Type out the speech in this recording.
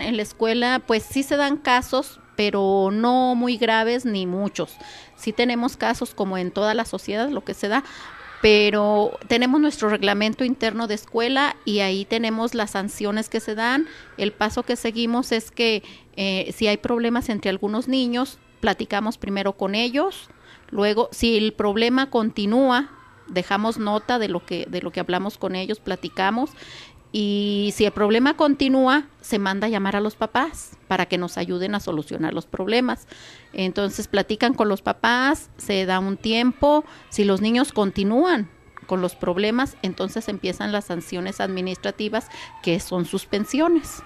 en la escuela, pues sí se dan casos, pero no muy graves ni muchos. Sí tenemos casos como en toda la sociedad, lo que se da, pero tenemos nuestro reglamento interno de escuela y ahí tenemos las sanciones que se dan. El paso que seguimos es que eh, si hay problemas entre algunos niños, platicamos primero con ellos, luego si el problema continúa, dejamos nota de lo que de lo que hablamos con ellos, platicamos y si el problema continúa, se manda a llamar a los papás para que nos ayuden a solucionar los problemas. Entonces platican con los papás, se da un tiempo. Si los niños continúan con los problemas, entonces empiezan las sanciones administrativas que son suspensiones.